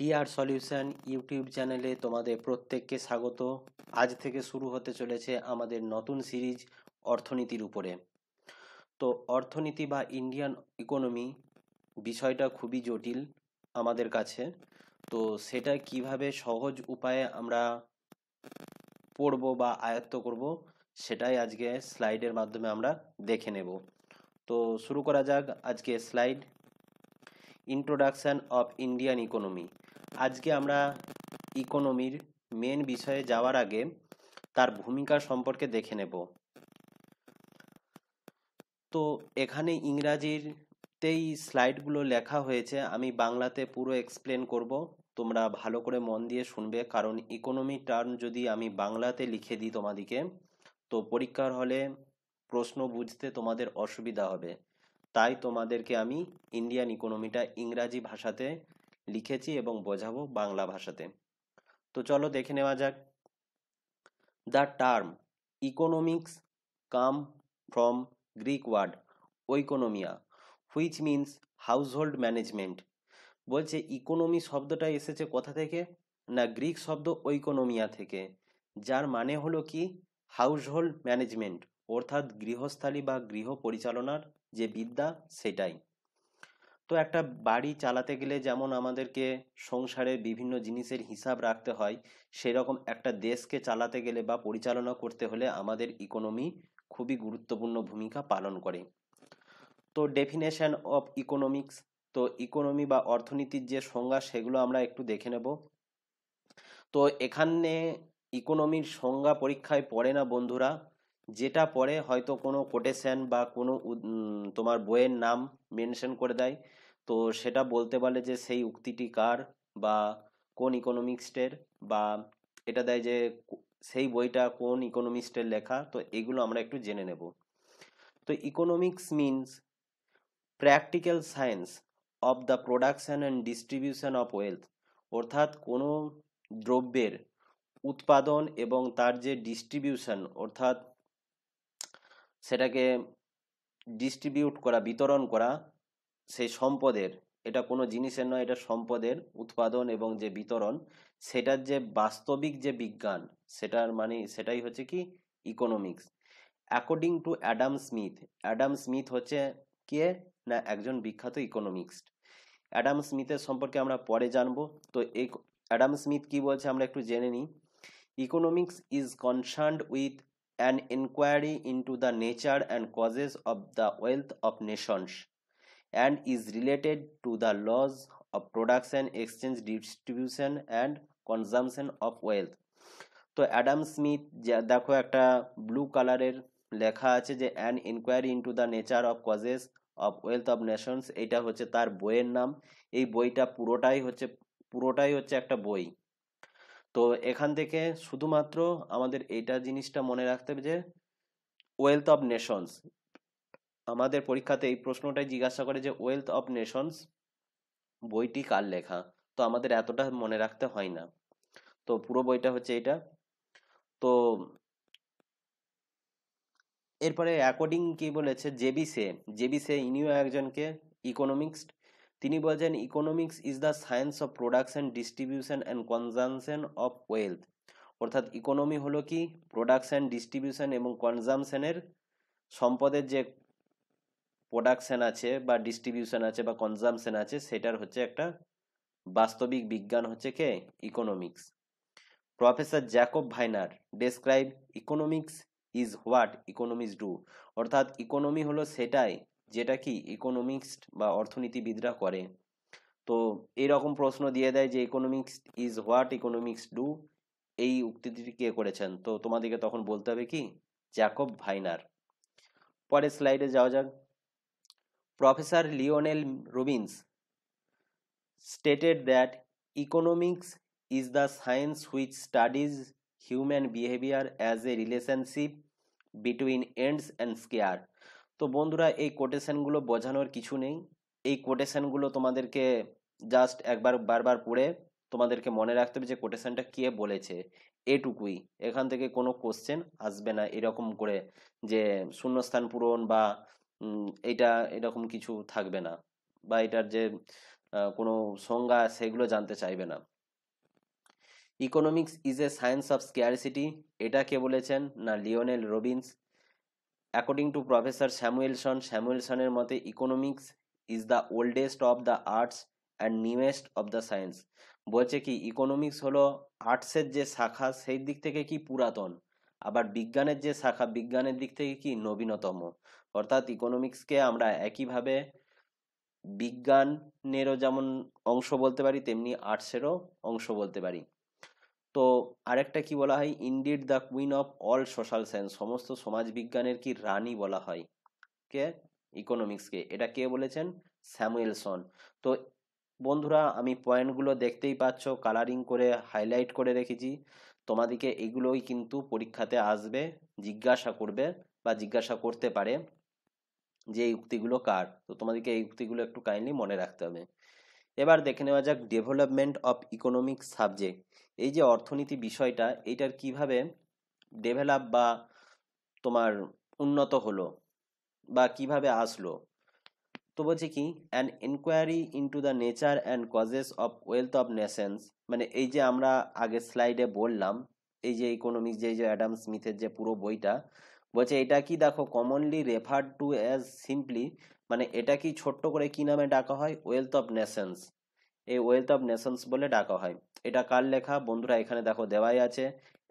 TR solution YouTube চ্যানেলে তোমাদের প্রত্যেককে স্বাগত আজ থেকে শুরু হতে চলেছে আমাদের নতুন সিরিজ অর্থনীতির উপরে তো অর্থনীতি বা ইন্ডিয়ান ইকোনমি বিষয়টা খুবই জটিল আমাদের কাছে তো সেটা কিভাবে সহজ উপায়ে আমরা পড়ব বা আয়ত্ত করব সেটাই আজকে স্লাইডের মাধ্যমে আমরা দেখে নেব তো শুরু করা যাক আজকে slide introduction of Indian economy আজকে আমরা ইকোনমির মেন বিষয়ে যাওয়ার আগে তার ভূমিকা সম্পর্কে দেখে নেব তো এখানে ইংরাজির তেই স্লাইডগুলো লেখা হয়েছে আমি বাংলাতে পুরো এক্সপ্লেন করব তোমরা ভালো করে মন দিয়ে শুনবে কারণ ইকোনমি টার্ম যদি আমি বাংলাতে লিখে দিই তোমাদিকে তো পরীক্ষার হলে প্রশ্ন বুঝতে তোমাদের অসুবিধা হবে তাই তোমাদেরকে আমি ইন্ডিয়ান ইকোনমিটা ইংরাজি ভাষাতে লিখেছি এবং বোঝাবো বাংলা ভাষাতে তো চলো দেখে নেওয়া যাক the term economics come from Greek word oikonomia which means household management বলছে ইকোনমি শব্দটা এসেছে কোথা থেকে না গ্রিক শব্দ ওইকোনমিয়া থেকে যার মানে হলো কি হাউসহোল্ড ম্যানেজমেন্ট অর্থাৎ গৃহস্থালী বা গৃহ পরিচালনার যে বিদ্যা সেটাই তো একটা বাড়ি চালাতে গেলে যেমন আমাদেরকে সংসারের বিভিন্ন জিনিসের হিসাব রাখতে হয় সেরকম একটা দেশকে চালাতে গেলে বা পরিচালনা করতে হলে আমাদের ইকোনমি খুবই গুরুত্বপূর্ণ ভূমিকা পালন করে তো ডেফিনেশন অফ ইকোনমিক্স তো ইকোনমি বা অর্থনীতির যে সংজ্ঞা সেগুলো আমরা একটু দেখে নেব তো এখানে ইকোনমির সংজ্ঞা পরীক্ষায় পড়ে না বন্ধুরা যেটা পড়ে হয়তো কোনো কোটেশন বা কোনো তোমার বইয়ের নাম মেনশন করে দেয় তো সেটা বলতে পারলে যে সেই উক্তিটি কার বা কোন ইকোনমিক্সটের বা এটা দেয় যে সেই বইটা কোন ইকোনমিক্সটের লেখা তো এগুলো আমরা একটু জেনে নেব তো economics means practical science of the production and distribution of wealth অর্থাৎ কোনো দ্রব্যের উৎপাদন এবং তার যে ডিস্ট্রিবিউশন অর্থাৎ সেটাকে ডিস্ট্রিবিউট করা বিতরণ করা সেই সম্পদের এটা কোনো জিনিসের নয় এটা সম্পদের উৎপাদন এবং যে বিতরণ সেটার যে বাস্তবিক যে বিজ্ঞান সেটার মানে সেটাই হচ্ছে কি economics according to Adam Smith Adam Smith হচ্ছে কে না একজন বিখ্যাত ইকোনমিক্স অ্যাডাম স্মিথের সম্পর্কে আমরা পরে জানবো তো এই অ্যাডাম স্মিথ কি বলছে আমরা একটু জেনে নিই economics is concerned with an inquiry into the nature and causes of the wealth of nations and is related to the laws of production, exchange, distribution and consumption of wealth. তো Adam Smith যে দেখো একটা blue কালারের লেখা আছে যে an inquiry into the nature of causes of wealth of nations এটা হচ্ছে তার বইয়ের নাম এই বইটা পুরোটাই হচ্ছে পুরোটাই হচ্ছে একটা বই তো এখান থেকে শুধুমাত্র আমাদের এইটা জিনিসটা মনে রাখতে হবে যে ওয়েলথ অফ নেশনস আমাদের পরীক্ষাতে এই প্রশ্নটাই জিজ্ঞাসা করে যে ওয়েলথ অফ নেশনস বইটি কার লেখা তো আমাদের এতটা মনে রাখতে হয় না তো পুরো বইটা হচ্ছে এটা তো এরপরে অ্যাকর্ডিং কি বলেছে জেবি সে জেবি সে ইনিও একজনকে ইকোনমিক্স তিনি বলছেন economics is the science of production distribution and consumption of wealth অর্থাৎ ইকোনমি হলো কি প্রোডাকশন ডিস্ট্রিবিউশন এবং কনজামশনের সম্পদের যে প্রোডাকশান আছে বা ডিস্ট্রিবিউশন আছে বা কনজামশন আছে সেটার হচ্ছে একটা বাস্তবিক বিজ্ঞান হচ্ছে কে economics professor Jacob Viner describe economics is what economics do অর্থাৎ ইকোনমি হলো সেটাই যেটা কি ইকোনমিক্স বা অর্থনীতিবিদরা করে তো এইরকম প্রশ্ন দিয়ে দেয় যে economics is what economics do এই উক্তিটি কে করেছেন তো তোমাদেরকে তখন বলতে হবে কি জ্যাকব ভাইনার পরের স্লাইডে যাওয়া যাক Professor Lionel Robbins stated that economics is the science which studies human behavior as a relationship between ends and scare তো বন্ধুরা এই কোটেশনগুলো বোঝানোর কিছু নেই এই কোটেশনগুলো তোমাদেরকে জাস্ট একবার বারবার পড়ে তোমাদেরকে মনে রাখতে হবে যে কোটেশনটা কে বলেছে এটুকুই এখান থেকে কোনো কোশ্চেন আসবে না এরকম করে যে শূন্যস্থান পূরণ বা এটা এরকম কিছু থাকবে না বা এটার যে কোনো সংজ্ঞা সেগুলো জানতে চাইবে না economics is a science of scarcity এটা কে বলেছেন না Lionel Robbins according to professor Samuelson স্যামুয়েলসনের মতে economics is the oldest of the arts and newest of the science বলছে কি ইকোনমিক্স হলো আর্টসের যে শাখা সেই দিক থেকে কি পুরাতন আবার বিজ্ঞানের যে শাখা বিজ্ঞানের দিক থেকে কি নবীনতম অর্থাৎ ইকোনমিক্সকে আমরা একইভাবে বিজ্ঞানেরও যেমন অংশ বলতে পারি তেমনি আর্টসেরও অংশ বলতে পারি তো আরেকটা কি বলা হয় indeed the queen of all social science সমস্ত সমাজ বিজ্ঞানের কি রানী বলা হয় কে ইকোনমিক্সকে এটা কে বলেছেন স্যামুয়েলসন তো বন্ধুরা আমি পয়েন্টগুলো দেখতেই পাচ্ছ কালারিং করে হাইলাইট করে রেখেছি তোমাদিকে এগুলোই কিন্তু পরীক্ষাতে আসবে জিজ্ঞাসা করবে বা জিজ্ঞাসা করতে পারে যে এই উক্তিগুলো কার তো তোমাদেরকে এই উক্তিগুলো একটু কাইন্ডলি মনে রাখতে হবে এবার দেখে নেওয়া যাক ডেভেলপমেন্ট অফ ইকোনমিক সাবজেক্ট এই যে অর্থনীতি বিষয়টা এইটার কিভাবে ডেভেলপ বা তোমার উন্নত হলো বা কিভাবে আসলো তো বলছে কি an inquiry into the nature and causes of wealth of nations মানে এই যে আমরা আগের স্লাইডে বললাম এই যে ইকোনমিক্স যে যে অ্যাডাম স্মিথের যে পুরো বইটা বলছে এটা কি দেখো commonly refer to as simply মানে এটা কি ছোট্ট করে কি নামে ডাকা হয় ওয়েলথ অফ নেশনস এই ওয়েলথ অফ নেশনস বলে ডাকা হয় এটা কার লেখা বন্ধুরা এখানে দেখো দেওয়াই আছে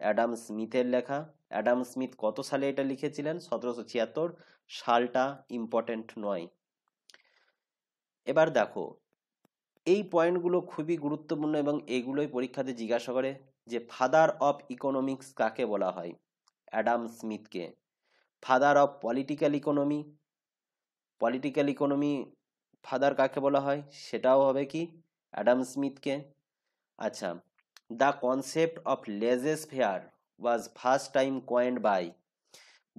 অ্যাডাম স্মিথের লেখা অ্যাডাম স্মিথ কত সালে এটা লিখেছিলেন সতেরোশো ছিয়াত্তর সালটা ইম্পর্টেন্ট নয় এবার দেখো এই পয়েন্টগুলো খুবই গুরুত্বপূর্ণ এবং এগুলোই পরীক্ষাতে জিজ্ঞাসা করে যে ফাদার অফ ইকোনমিক্স কাকে বলা হয় অ্যাডাম স্মিথকে father of political economy political economy father কাকে বলা হয় সেটাও হবে কি অ্যাডাম স্মিথকে আচ্ছা the concept of laissez faire was first time coined by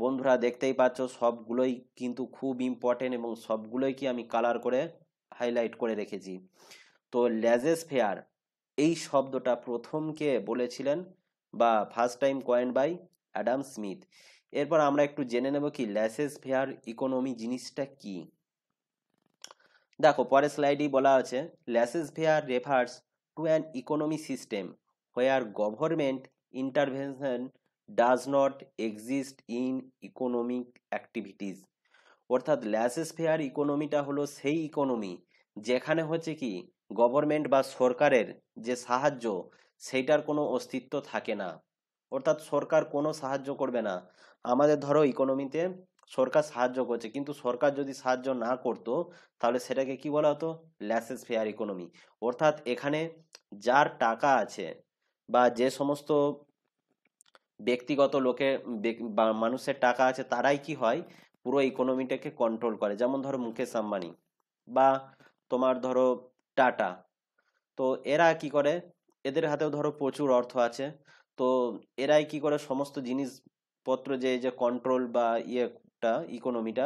বন্ধুরা দেখতেই পাচ্ছ সবগুলোই কিন্তু খুব ইম্পর্টেন্ট এবং সবগুলোই কি আমি কালার করে হাইলাইট করে রেখেছি তো ল্যাজেস ফেয়ার এই শব্দটা প্রথমকে বলেছিলেন বা first time coin by Adam Smith এরপর আমরা একটু জেনে নেব কি ল্যাসেস ফেয়ার ইকোনমি জিনিসটা কি দেখো পরে স্লাইডেই বলা আছে laissez faire refers to an economy system where government intervention does not exist in economic activities অর্থাৎ ল্যাসেস ফেয়ার ইকোনমিটা হলো সেই ইকোনমি যেখানে হচ্ছে কি গভর্নমেন্ট বা সরকারের যে সাহায্য সেইটার কোনো অস্তিত্ব থাকে না অর্থাৎ সরকার কোনো সাহায্য করবে না আমাদের ধরো ইকোনমিতে সরকার সাহায্য করছে কিন্তু সরকার যদি সাহায্য না করত তাহলে সেটাকে কি বলা হতো ল্যাসেস ফেয়ার ইকোনমি অর্থাৎ এখানে যার টাকা আছে বা যে সমস্ত ব্যক্তিগত লোকে মানুষের টাকা আছে তারাই কি হয় পুরো ইকোনমিটাকে কন্ট্রোল করে যেমন ধরো মুকেশ আম্বানি বা তোমার ধরো টাটা তো এরা কি করে এদের হাতেও ধরো প্রচুর অর্থ আছে তো এরাই কি করে সমস্ত জিনিসপত্র যে যে কন্ট্রোল বা ইয়েটা ইকোনমিটা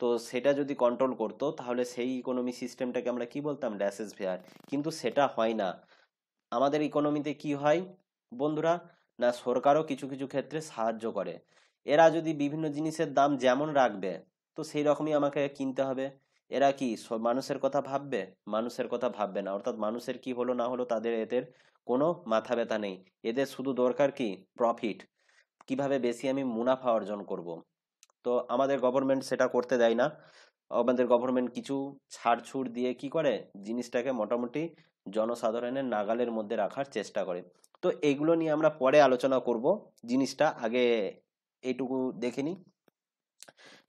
তো সেটা যদি কন্ট্রোল করতো তাহলে সেই ইকোনমি সিস্টেমটাকে আমরা কি বলতাম ড্যাশেস ফেয়ার কিন্তু সেটা হয় না আমাদের ইকোনমিতে কি হয় বন্ধুরা না সরকারও কিছু কিছু ক্ষেত্রে সাহায্য করে এরা যদি বিভিন্ন জিনিসের দাম যেমন রাখবে তো সেই রকমই আমাকে কিনতে হবে এরা কি মানুষের কথা ভাববে মানুষের কথা ভাববে না অর্থাৎ মানুষের কি হলো না হলো তাদের এদের কোনো মাথা ব্যথা নেই এদের শুধু দরকার কি প্রফিট কিভাবে বেশি আমি মুনাফা অর্জন করব। তো আমাদের গভর্নমেন্ট সেটা করতে দেয় না আমাদের গভর্নমেন্ট কিছু ছাড় ছুট দিয়ে কি করে জিনিসটাকে মোটামুটি জনসাধারণের নাগালের মধ্যে রাখার চেষ্টা করে তো এইগুলো নিয়ে আমরা পরে আলোচনা করব জিনিসটা আগে এইটুকু দেখে নিই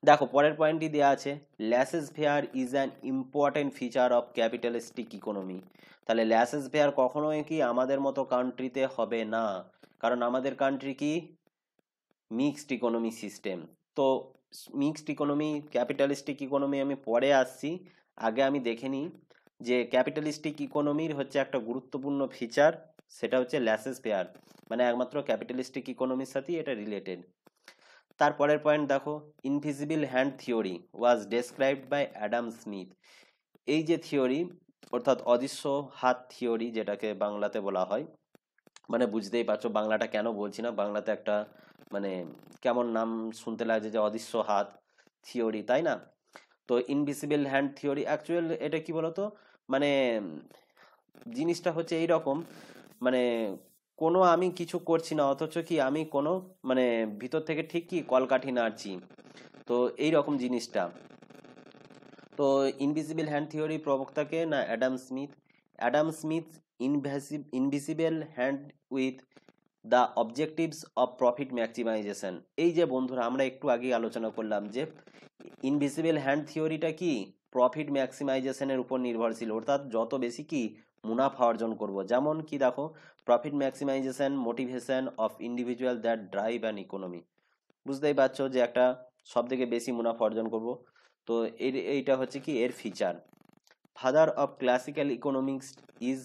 দেখো পরের পয়েন্টটি দেওয়া আছে laissez faire is an important feature of capitalistic economy তাহলে ল্যাসেস ভেয়ার কখনোই কি আমাদের মতো কান্ট্রিতে হবে না কারণ আমাদের কান্ট্রি কি মিক্সড ইকোনমি সিস্টেম তো মিক্সড ইকোনমি ক্যাপিটালিস্টিক ইকোনমি আমি পরে আসছি আগে আমি দেখে নিই যে ক্যাপিটালিস্টিক ইকোনমির হচ্ছে একটা গুরুত্বপূর্ণ ফিচার সেটা হচ্ছে ল্যাসেস পেয়ার মানে একমাত্র ক্যাপিটালিস্টিক ইকোনমির সাথেই এটা রিলেটেড তারপরের পয়েন্ট দেখো invisible hand theory was described by Adam Smith এই যে থিওরি অর্থাৎ অদৃশ্য হাত থিওরি যেটাকে বাংলাতে বলা হয় মানে বুঝতেই পারছো বাংলাটা কেন বলছি না বাংলাতে একটা মানে কেমন নাম শুনতে লাগছে যে অদৃশ্য হাত থিওরি তাই না তো ইনভিসিবল হ্যান্ড থিওরি অ্যাকচুয়াল এটা কি বলতো মানে জিনিসটা হচ্ছে এই রকম মানে কোনো আমি কিছু করছি না অথচ কি আমি কোনো মানে ভিতর থেকে ঠিক কি কলকাঠি নাড়ছি তো এই রকম জিনিসটা তো ইনভিজিবল হ্যান্ড থিওরি প্রবক্তাকে না অ্যাডাম স্মিথ অ্যাডাম স্মিথ ইনভেসি invisible hand with the objectives of profit maximization এই যে বন্ধুরা আমরা একটু আগেই আলোচনা করলাম যে ইনভিজিবল হ্যান্ড থিওরিটা কি প্রফিট ম্যাক্সিমাইজেশনের উপর নির্ভরশীল অর্থাৎ যত বেশি কি মুনাফা অর্জন করব যেমন কি দেখো profit maximization motivation of individual that drive and economy বুঝতেই পারছো যে একটা সব থেকে বেশি মুনাফা অর্জন করব তো এর এইটা হচ্ছে কি এর feature father of classical economics is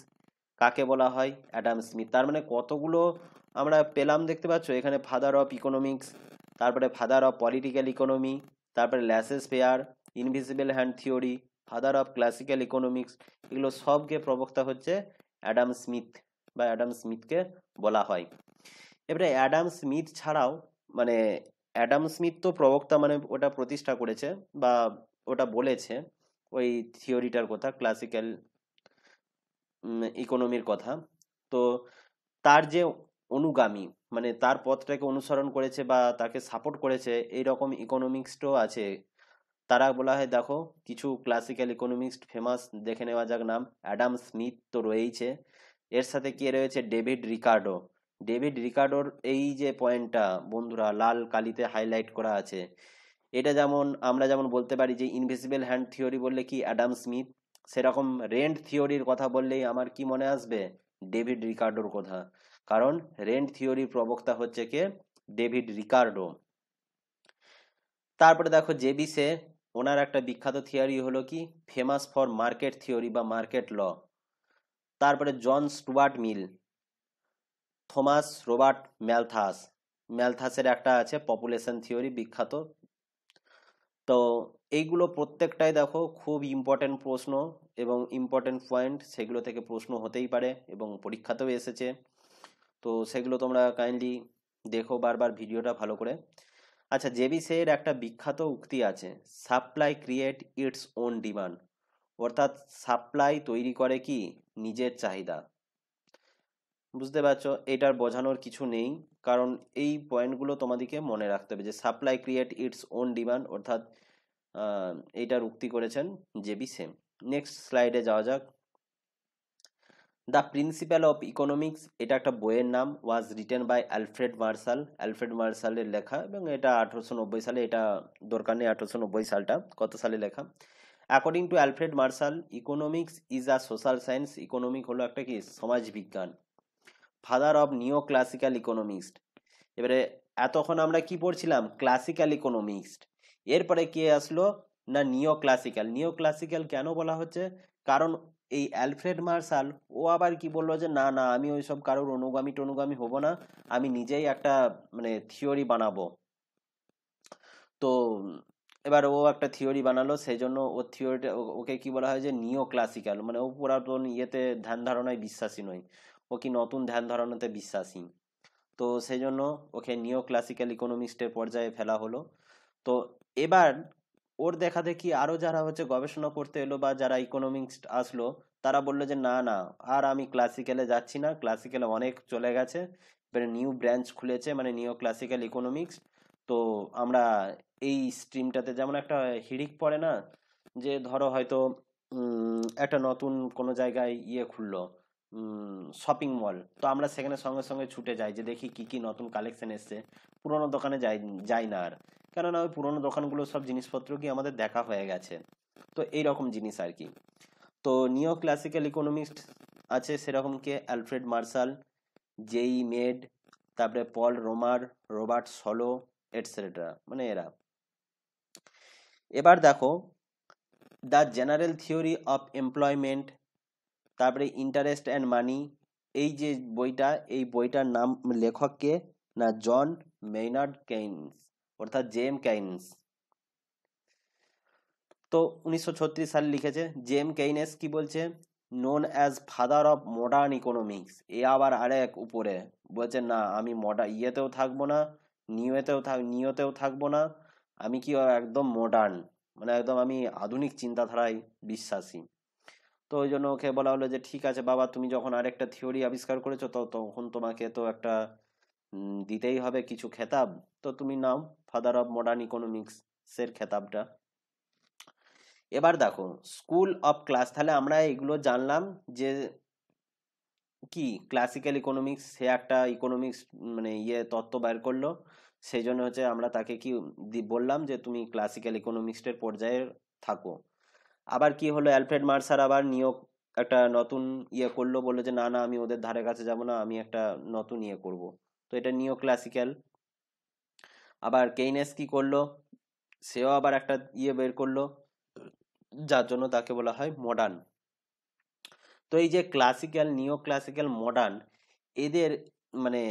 কাকে বলা হয় অ্যাডাম স্মিথ তার মানে কতগুলো আমরা পেলাম দেখতে পাচ্ছ এখানে ফাদার অফ ইকোনমিক্স তারপরে ফাদার অফ পলিটিক্যাল ইকোনমি তারপরে laissez faire invisible hand theory father of classical economics এগুলো সবকে প্রবক্তা হচ্ছে অ্যাডাম স্মিথ বা অ্যাডাম স্মিথকে বলা হয় এবারে অ্যাডাম স্মিথ ছাড়াও মানে অ্যাডাম স্মিথ তো প্রবক্তা মানে ওটা প্রতিষ্ঠা করেছে বা ওটা বলেছে ওই থিওরিটার কথা ক্লাসিক্যাল ইকোনমির কথা তো তার যে অনুগামী মানে তার পথটাকে অনুসরণ করেছে বা তাকে সাপোর্ট করেছে এই রকম ইকোনমিক্সটাও আছে তারা বলা হয় দেখো কিছু ক্লাসিক্যাল ইকোনমিক্সট ফেমাস দেখে নেওয়া যাক নাম অ্যাডাম স্মিথ তো রয়েইছে এর সাথে কে রয়েছে ডেভিড রিকার্ডো ডেভিড রিকার্ডোর এই যে পয়েন্টটা বন্ধুরা লাল কালিতে হাইলাইট করা আছে এটা যেমন আমরা যেমন বলতে পারি যে ইনভিসিবল হ্যান্ড থিওরি বললে কি অ্যাডাম স্মিথ সেরকম রেন্ট থিওরির কথা বললেই আমার কি মনে আসবে ডেভিড রিকার্ডোর কথা কারণ রেন্ট থিওরির প্রবক্তা হচ্ছে কে ডেভিড রিকার্ডো তারপরে দেখো জেবিসে ওনার একটা বিখ্যাত থিওরি হলো কি ফেমাস ফর মার্কেট থিওরি বা মার্কেট ল তারপরে John Stuart Mill Thomas Robert Malthus ম্যালথাসের একটা আছে পপুলেশন থিওরি বিখ্যাত তো এইগুলো প্রত্যেকটাই দেখো খুব ইম্পর্টেন্ট প্রশ্ন এবং ইম্পর্টেন্ট পয়েন্ট সেগুলো থেকে প্রশ্ন হতেই পারে এবং পরীক্ষাতেও এসেছে তো সেগুলো তোমরা কাইন্ডলি দেখো বারবার ভিডিওটা ভালো করে আচ্ছা জেবি সেয়ের একটা বিখ্যাত উক্তি আছে supply create its own demand অর্থাৎ সাপ্লাই তৈরি করে কি নিজের চাহিদা বুঝতে পারছো এটার বোঝানোর কিছু নেই কারণ এই পয়েন্টগুলো তোমাদেরকে মনে রাখতে হবে যে supply create its own demand অর্থাৎ এটার উক্তি করেছেন জেবি সেম নেক্সট স্লাইডে যাওয়া যাক দ্য প্রিন্সিপাল অফ ইকোনমিক্স এটা একটা বইয়ের নাম was written by Alfred Marshall Alfred মার্শালের লেখা এবং এটা আঠারোশো নব্বই সালে এটা দরকার নেই আঠারোশো নব্বই সালটা কত সালে লেখা according to Alfred Marshall economics is a social science economic হলো একটা কি সমাজ বিজ্ঞান father of neo classical economics এবারে এতক্ষণ আমরা কি পড়ছিলাম ক্লাসিক্যাল ইকোনমিক্সড এরপরে কে আসলো না নিও ক্লাসিক্যাল নিও ক্লাসিক্যাল কেন বলা হচ্ছে কারণ এই অ্যালফ্রেড মার্শাল ও আবার কি বললো যে না না আমি ওই সব কারোর অনুগামী টনুগামী হব না আমি নিজেই একটা মানে থিওরি বানাবো তো এবার ও একটা থিওরি বানালো সেই জন্য ও থিওরিটা ওকে কি বলা হয় যে নিও ক্লাসিক্যাল মানে ও পুরাতন ইয়েতে ধ্যান ধারণায় বিশ্বাসী নয় ও কি নতুন ধ্যান ধারণাতে বিশ্বাসী তো সেই জন্য ওকে নিও ক্লাসিক্যাল ইকোনমিক্সের পর্যায়ে ফেলা হলো তো এবার ওর দেখা দেখি আরও যারা হচ্ছে গবেষণা করতে এলো বা যারা ইকোনমিক্স আসলো তারা বললো যে না না আর আমি ক্লাসিক্যালে যাচ্ছি না ক্লাসিক্যালে অনেক চলে গেছে এবারে নিউ ব্রাঞ্চ খুলেছে মানে নিউ ক্লাসিক্যাল ইকোনমিক্স তো আমরা এই স্ট্রিমটাতে যেমন একটা হিড়িক পড়ে না যে ধরো হয়তো একটা নতুন কোনো জায়গায় ইয়ে খুললো শপিং মল তো আমরা সেখানে সঙ্গে সঙ্গে ছুটে যাই যে দেখি কি কি নতুন কালেকশন এসছে পুরনো দোকানে যাই যাই না আর কেননা ওই পুরোনো দোকানগুলো সব জিনিসপত্র কি আমাদের দেখা হয়ে গেছে তো এই রকম জিনিস আর কি তো নিও ক্লাসিক্যাল ইকোনমিস্ট আছে সেরকম কে অ্যালফ্রেড মার্শাল জেই মেড তারপরে Paul Romer Robert Solow etcetera মানে এরা এবার দেখো the general theory of employment তারপরে ইন্টারেস্ট অ্যান্ড মানি এই যে বইটা এই বইটার নাম লেখককে না জন মেইনার্ড কেইনস অর্থাৎ জেম কাইন্স তো উনিশশো সালে লিখেছে জেম কেইনেস কি বলছে known as father of modern economics এ আবার আরেক উপরে বলছে না আমি মডার্ন ইয়েতেও থাকবো না নিউয়েতেও থাক নিউতেও থাকবো না আমি কি একদম মডার্ন মানে একদম আমি আধুনিক চিন্তাধারায় বিশ্বাসী তো ওই জন্য ওকে বলা হলো যে ঠিক আছে বাবা তুমি যখন আরেকটা থিওরি আবিষ্কার করেছো তো তখন তোমাকে তো একটা দিতেই হবে কিছু খেতাব তো তুমি নাও ফাদার অব মডার্ন ইকোনমিক্সের খেতাবটা এবার দেখো স্কুল অফ ক্লাস তাহলে আমরা এগুলো জানলাম যে কি ক্লাসিক্যাল ইকোনমিক্স সে একটা ইকোনমিক্স মানে ইয়ে তত্ত্ব বের করলো সেই জন্য হচ্ছে আমরা তাকে কি বললাম যে তুমি ক্লাসিক্যাল ইকোনমিক্সের পর্যায়ে থাকো আবার কি হলো অ্যালফ্রেড মার্সার আবার নিয়োগ একটা নতুন ইয়ে করলো বললো যে না না আমি ওদের ধারে কাছে যাব না আমি একটা নতুন ইয়ে করব তো এটা নিও ক্লাসিক্যাল আবার কেইনেস কি করলো সেও আবার একটা ইয়ে বের করলো যার জন্য তাকে বলা হয় মডার্ন তো এই যে ক্লাসিক্যাল নিও ক্লাসিক্যাল মডার্ন এদের মানে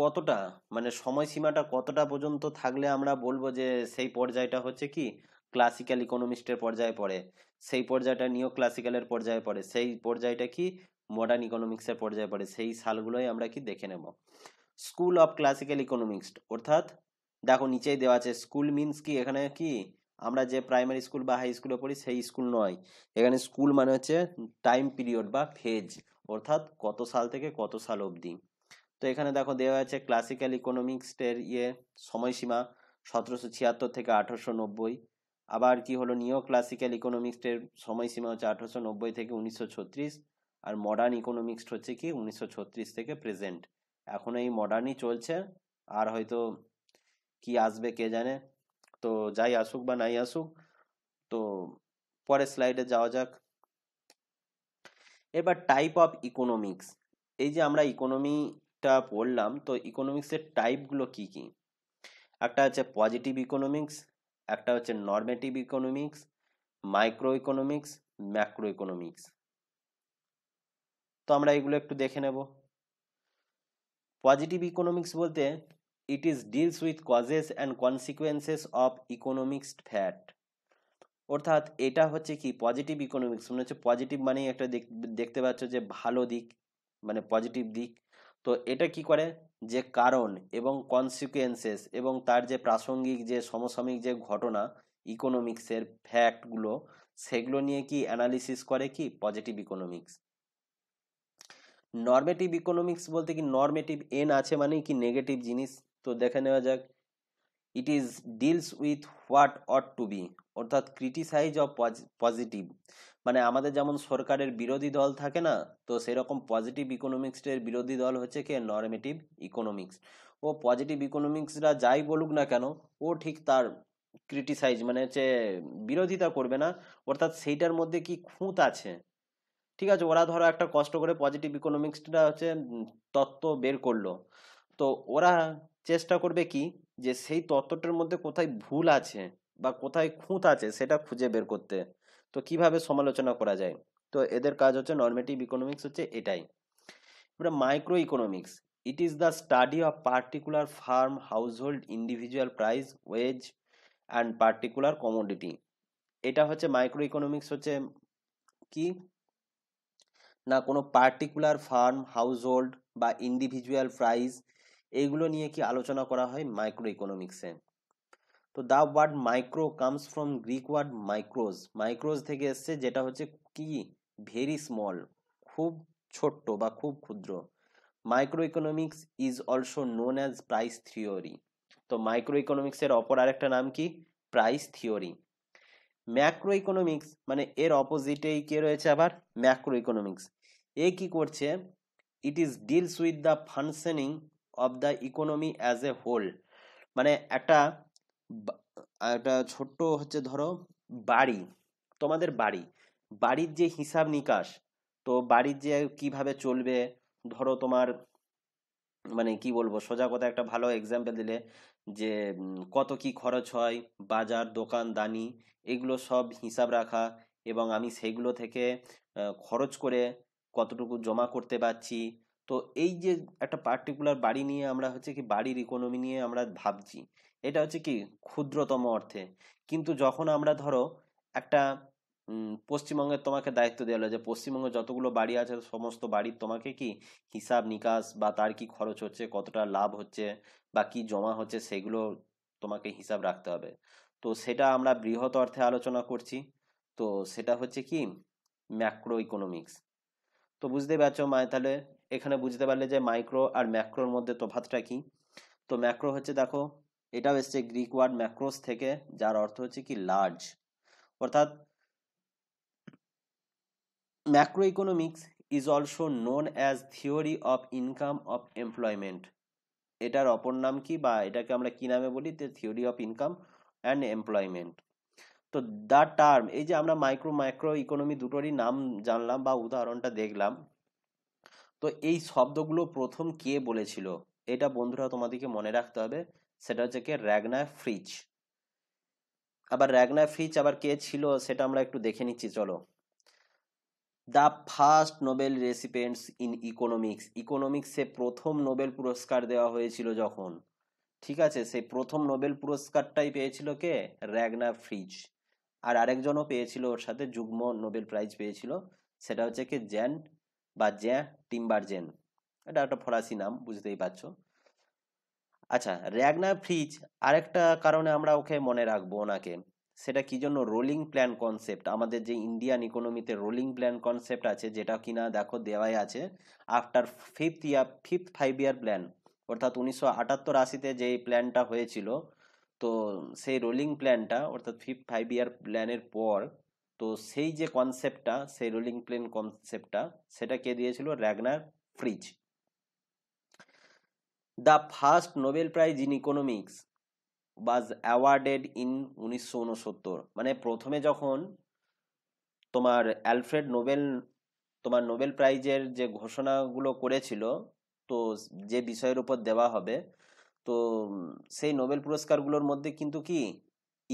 কতটা মানে সময়সীমাটা কতটা পর্যন্ত থাকলে আমরা বলবো যে সেই পর্যায়টা হচ্ছে কি ক্লাসিক্যাল ইকোনমিস্টের পর্যায়ে পড়ে সেই পর্যায়টা নিও ক্লাসিক্যালের পর্যায়ে পড়ে সেই পর্যায়টা কি মডার্ন ইকোনমিক্সের পর্যায়ে পড়ে সেই সালগুলোই আমরা কি দেখে নেব স্কুল অফ ক্লাসিক্যাল ইকোনমিক্স অর্থাৎ দেখো নিচেই দেওয়া আছে স্কুল মিনস কি এখানে কি আমরা যে প্রাইমারি স্কুল বা হাই স্কুলে পড়ি সেই স্কুল নয় এখানে স্কুল মানে হচ্ছে টাইম পিরিয়ড বা ফেজ অর্থাৎ কত সাল থেকে কত সাল অবধি তো এখানে দেখো দেওয়া আছে ক্লাসিক্যাল ইকোনমিক্সের ইয়ে সময়সীমা সতেরোশো ছিয়াত্তর থেকে আঠেরোশো নব্বই আবার কি হলো নিও ক্লাসিক্যাল ইকোনমিক্সের সময়সীমা হচ্ছে আঠেরোশো নব্বই থেকে উনিশশো ছত্রিশ আর মডার্ন ইকোনমিক্স হচ্ছে কি উনিশশো ছত্রিশ থেকে প্রেজেন্ট এখন এই মডার্নই চলছে আর হয়তো কি আসবে কে জানে তো যাই আসুক বা নাই আসুক তো পরের স্লাইডে যাওয়া যাক এবার টাইপ অফ ইকোনমিক্স এই যে আমরা ইকোনমিটা পড়লাম তো ইকোনমিক্সের টাইপগুলো কি কি একটা হচ্ছে পজিটিভ ইকোনমিক্স একটা হচ্ছে normative economics micro economics macro economics তো আমরা এগুলো একটু দেখে নেব পজিটিভ ইকোনমিক্স বলতে it is deals with causes and consequences of economics fact অর্থাৎ এটা হচ্ছে কি পজিটিভ ইকোনমিক্স মনে হচ্ছে পজিটিভ মানেই একটা দেখতে পাচ্ছ যে ভালো দিক মানে পজিটিভ দিক তো এটা কি করে যে কারণ এবং কনসিকুয়েন্সেস এবং তার যে প্রাসঙ্গিক যে সমসাময়িক যে ঘটনা ইকোনমিক্সের ফ্যাক্টগুলো সেগুলো নিয়ে কি অ্যানালিসিস করে কি পজিটিভ ইকোনমিক্স নর্মেটিভ ইকোনমিক্স বলতে কি নর্মেটিভ এন আছে মানে কি নেগেটিভ জিনিস তো দেখে নেওয়া যাক it is deals with what ought to be অর্থাৎ ক্রিটিসাইজ অফ পজিটিভ মানে আমাদের যেমন সরকারের বিরোধী দল থাকে না তো সেরকম পজিটিভ ইকোনমিক্সের বিরোধী দল হচ্ছে কে নর্মেটিভ ইকোনমিক্স ও পজিটিভ ইকোনমিক্সরা যাই বলুক না কেন ও ঠিক তার ক্রিটিসাইজ মানে হচ্ছে বিরোধিতা করবে না অর্থাৎ সেইটার মধ্যে কি খুঁত আছে ঠিক আছে ওরা ধরো একটা কষ্ট করে পজিটিভ ইকোনমিক্সটা হচ্ছে তত্ত্ব বের করলো তো ওরা চেষ্টা করবে কি যে সেই তত্ত্বটার মধ্যে কোথায় ভুল আছে বা কোথায় খুঁত আছে সেটা খুঁজে বের করতে তো কিভাবে সমালোচনা করা যায় তো এদের কাজ হচ্ছে নর্মেটিভ ইকোনমিক্স হচ্ছে এটাই এবার micro economics it is the study of particular firm household individual price wage and particular commodity এটা হচ্ছে মাইক্রো ইকোনমিক্স হচ্ছে কি না কোনো পার্টিকুলার ফার্ম হাউসহোল্ড বা ইন্ডিভিজুয়াল প্রাইস এইগুলো নিয়ে কি আলোচনা করা হয় মাইক্রো ইকোনমিক্সে তো the word micro comes from Greek word mikros mikros থেকে এসছে যেটা হচ্ছে কি ভেরি স্মল খুব ছোট্ট বা খুব ক্ষুদ্র micro economics is also known as price theory তো মাইক্রো ইকোনমিক্সের অপর আরেকটা নাম কি প্রাইস থিওরি ম্যাক্রো ইকোনমিক্স মানে এর অপোজিটেই কে রয়েছে আবার ম্যাক্রো ইকোনমিক্স এ কি করছে it is deals with the functioning of the economy as a whole মানে একটা একটা ছোট্ট হচ্ছে ধরো বাড়ি তোমাদের বাড়ি বাড়ির যে হিসাব নিকাশ তো বাড়ির যে কিভাবে চলবে ধরো তোমার মানে কি বলবো সোজা কথা একটা ভালো এক্সাম্পল দিলে যে কত কি খরচ হয় বাজার দোকান দানি এগুলো সব হিসাব রাখা এবং আমি সেগুলো থেকে খরচ করে কতটুকু জমা করতে পারছি তো এই যে একটা পার্টিকুলার বাড়ি নিয়ে আমরা হচ্ছে কি বাড়ির ইকোনমি নিয়ে আমরা ভাবছি এটা হচ্ছে কি ক্ষুদ্রতম অর্থে কিন্তু যখন আমরা ধরো একটা পশ্চিমবঙ্গের তোমাকে দায়িত্ব দেওয়া হলো যে পশ্চিমবঙ্গে যতগুলো বাড়ি আছে সমস্ত বাড়ির তোমাকে কি হিসাব নিকাশ বা তার কি খরচ হচ্ছে কতটা লাভ হচ্ছে বা কি জমা হচ্ছে সেগুলো তোমাকে হিসাব রাখতে হবে তো সেটা আমরা বৃহৎ অর্থে আলোচনা করছি তো সেটা হচ্ছে কি ম্যাক্রো ইকোনমিক্স তো বুঝতে পারছো মানে তাহলে এখানে বুঝতে পারলে যে মাইক্রো আর ম্যাক্রোর মধ্যে তফাতটা কি তো ম্যাক্রো হচ্ছে দেখো এটাও এসছে গ্রিক ওয়ার্ড ম্যাক্রোস থেকে যার অর্থ হচ্ছে কি লার্জ অর্থাৎ macro economics is also known as theory of income of employment এটার অপর নাম কি বা এটাকে আমরা কি নামে বলি theory of income and employment তো দ্য টার্ম এই যে আমরা মাইক্রো মাইক্রো ইকোনমি দুটোরই নাম জানলাম বা উদাহরণটা দেখলাম তো এই শব্দগুলো প্রথম কে বলেছিল এটা বন্ধুরা তোমাদেরকে মনে রাখতে হবে সেটা হচ্ছে কে র্যাগনা ফ্রিজ আবার র্যাগনা ফ্রিজ আবার কে ছিল সেটা আমরা একটু দেখে নিচ্ছি চলো the first Nobel recipients in economics ইকোনমিক্সে প্রথম নোবেল পুরস্কার দেওয়া হয়েছিল যখন ঠিক আছে সেই প্রথম নোবেল পুরস্কারটাই পেয়েছিল কে র্যাগনা ফ্রিজ আর আরেকজনও পেয়েছিল ওর সাথে যুগ্ম নোবেল প্রাইজ পেয়েছিল সেটা হচ্ছে কে জ্যান বা জ্যা টিম্বারজেন এটা একটা ফরাসি নাম বুঝতেই পারছো আচ্ছা র্যাগনা ফ্রিজ আরেকটা কারণে আমরা ওকে মনে রাখবো ওনাকে সেটা কি জন্য রোলিং প্ল্যান কনসেপ্ট আমাদের যে ইন্ডিয়ান ইকোনমিতে রোলিং প্ল্যান কনসেপ্ট আছে যেটা কিনা দেখো দেওয়াই আছে after fifth year fifth five year plan অর্থাৎ উনিশশো আটাত্তর আশিতে যে প্ল্যানটা হয়েছিল তো সেই রোলিং প্ল্যানটা অর্থাৎ ফিফথ ফাইভ ইয়ার প্ল্যানের পর তো সেই যে কনসেপ্টটা সেই রোলিং প্লেন কনসেপ্টটা সেটা কে দিয়েছিল Ragnar Frisch the first Nobel prize in economics was awarded in উনিশশো উনসত্তর মানে প্রথমে যখন তোমার অ্যালফ্রেড নোবেল তোমার নোবেল প্রাইজের যে ঘোষণাগুলো করেছিল তো যে বিষয়ের উপর দেওয়া হবে তো সেই নোবেল পুরস্কারগুলোর মধ্যে কিন্তু কি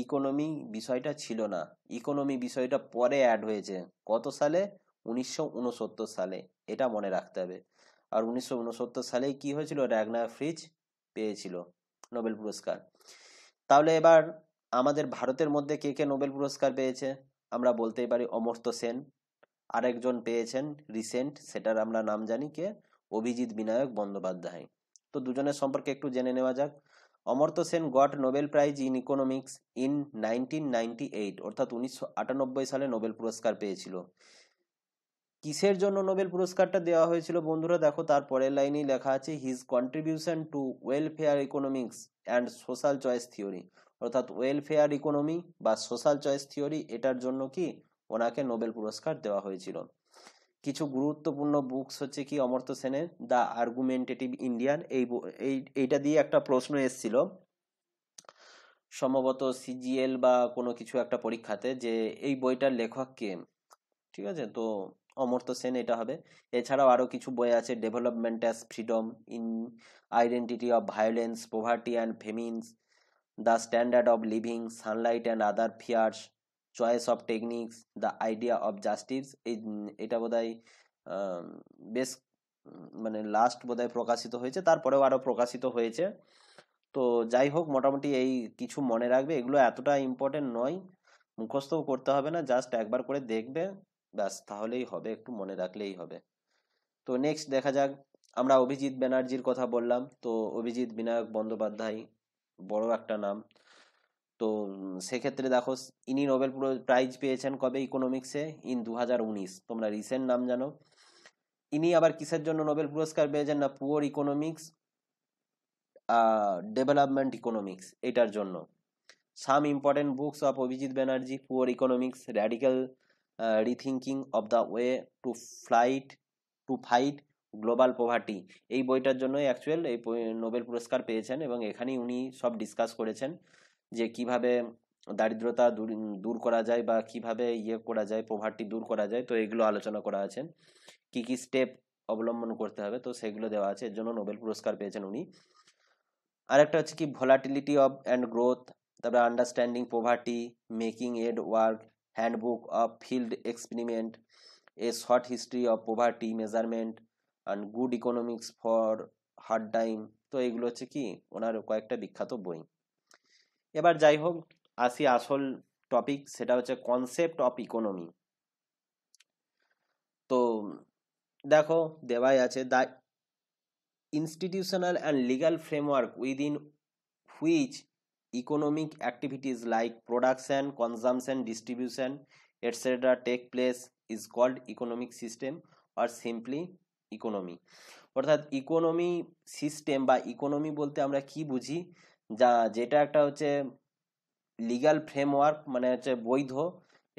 ইকোনমি বিষয়টা ছিল না ইকোনমি বিষয়টা পরে অ্যাড হয়েছে কত সালে উনিশশো সালে এটা মনে রাখতে হবে আর উনিশশো সালে কি হয়েছিল র্যাগনা ফ্রিজ পেয়েছিল নোবেল পুরস্কার তাহলে এবার আমাদের ভারতের মধ্যে কে কে নোবেল পুরস্কার পেয়েছে আমরা বলতেই পারি অমর্ত্য সেন আরেকজন পেয়েছেন রিসেন্ট সেটার আমরা নাম জানি কে অভিজিৎ বিনায়ক বন্দ্যোপাধ্যায় তো দুজনের সম্পর্কে একটু জেনে নেওয়া যাক Amartya Sen got Nobel prize in economics in nineteen ninety eight অর্থাৎ উনিশশো আটানব্বই সালে নোবেল পুরস্কার পেয়েছিল কিসের জন্য নোবেল পুরস্কারটা দেওয়া হয়েছিল বন্ধুরা দেখো তার পরের লাইনেই লেখা আছে his contribution to welfare economics and social choice theory অর্থাৎ ওয়েলফেয়ার ইকোনমি বা সোশ্যাল চয়েস থিওরি এটার জন্য কি ওনাকে নোবেল পুরস্কার দেওয়া হয়েছিল কিছু গুরুত্বপূর্ণ বুকস হচ্ছে কি অমর্ত্য সেনের দ্য আর্গুমেন্টেটিভ ইন্ডিয়ান এই এইটা দিয়ে একটা প্রশ্ন এসেছিল সম্ভবত সিজিএল বা কোনো কিছু একটা পরীক্ষাতে যে এই বইটার লেখক কে ঠিক আছে তো অমর্ত্য সেন এটা হবে এছাড়াও আরও কিছু বই আছে development as freedom in identity of violence poverty and famines the standard of living sunlight and other fears choice of techniques the idea of justice এই এটা বোধ বেশ মানে লাস্ট বোধহয় প্রকাশিত হয়েছে তারপরেও আরও প্রকাশিত হয়েছে তো যাই হোক মোটামুটি এই কিছু মনে রাখবে এগুলো এতটা ইম্পর্টেন্ট নয় মুখস্থ করতে হবে না জাস্ট একবার করে দেখবে ব্যাস তাহলেই হবে একটু মনে রাখলেই হবে তো নেক্সট দেখা যাক আমরা অভিজিৎ ব্যানার্জির কথা বললাম তো অভিজিৎ বিনায়ক বন্দ্যোপাধ্যায় বড় একটা নাম তো সেক্ষেত্রে দেখো ইনি নোবেল প্রাইজ পেয়েছেন কবে ইকোনমিক্সে ইন দু তোমরা রিসেন্ট নাম জানো ইনি আবার কিসের জন্য নোবেল পুরস্কার পেয়েছেন না পুয়ার ইকোনমিক্স ডেভেলপমেন্ট ইকোনমিক্স এটার জন্য some important books of Abhijit Banerjee poor economics radical rethinking of the way to flight to fight global poverty এই বইটার জন্যই অ্যাকচুয়াল এই নোবেল পুরস্কার পেয়েছেন এবং এখানেই উনি সব ডিসকাস করেছেন যে কিভাবে দারিদ্রতা দূর করা যায় বা কিভাবে ইয়ে করা যায় প্রভার্টি দূর করা যায় তো এগুলো আলোচনা করা আছে কি কি স্টেপ অবলম্বন করতে হবে তো সেগুলো দেওয়া আছে এর জন্য নোবেল পুরস্কার পেয়েছেন উনি আরেকটা হচ্ছে কি ভোলাটিলিটি অফ অ্যান্ড গ্রোথ তারপরে understanding poverty making aid work handbook of field experiment a short history of poverty measurement and good economics for hard time তো এইগুলো হচ্ছে কি ওনার কয়েকটা বিখ্যাত বই এবার যাই হোক আসি আসল টপিক সেটা হচ্ছে কনসেপ্ট অফ ইকোনমি তো দেখো দেওয়াই আছে the institutional and legal framework within which economic activities like production consumption distribution etcetera take place is called economic system or simply economy অর্থাৎ ইকোনমি সিস্টেম বা ইকোনমি বলতে আমরা কি বুঝি যা যেটা একটা হচ্ছে লিগাল ফ্রেমওয়ার্ক মানে হচ্ছে বৈধ